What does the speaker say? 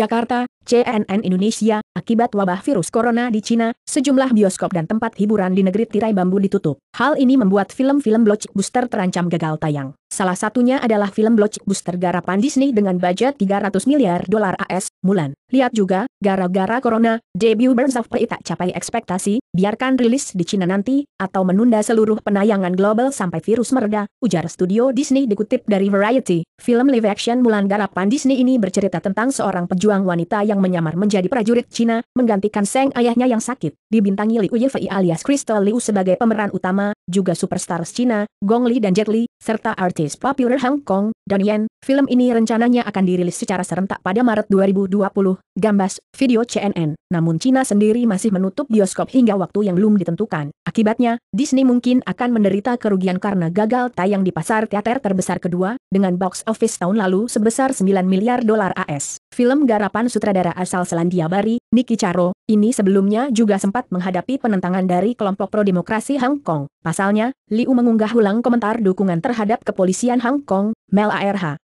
Jakarta, CNN Indonesia, akibat wabah virus corona di Cina, sejumlah bioskop dan tempat hiburan di negeri tirai bambu ditutup. Hal ini membuat film-film blockbuster terancam gagal tayang. Salah satunya adalah film blockbuster garapan Disney dengan budget 300 miliar dolar AS, Mulan. Lihat juga, gara-gara corona, debut Birds of Prey tak capai ekspektasi, biarkan rilis di Cina nanti, atau menunda seluruh penayangan global sampai virus mereda, ujar studio Disney dikutip dari Variety. Film live action Mulan garapan Disney ini bercerita tentang seorang pejuang wanita yang menyamar menjadi prajurit Cina, menggantikan seng ayahnya yang sakit. Dibintangi Liu Yifei alias Crystal Liu sebagai pemeran utama, juga superstars Cina, Gong Li dan Jet Li, serta artis Is popular Hong Kong, dan yen, film ini rencananya akan dirilis secara serentak pada Maret 2020, gambas, video CNN. Namun Cina sendiri masih menutup bioskop hingga waktu yang belum ditentukan. Akibatnya, Disney mungkin akan menderita kerugian karena gagal tayang di pasar teater terbesar kedua, dengan box office tahun lalu sebesar 9 miliar dolar AS. Film garapan sutradara asal Selandia Bari, Nicky Charo, ini sebelumnya juga sempat menghadapi penentangan dari kelompok pro-demokrasi Hong Kong. Pasalnya, Liu mengunggah ulang komentar dukungan terhadap kepolisian Hong Kong, Mel KRH.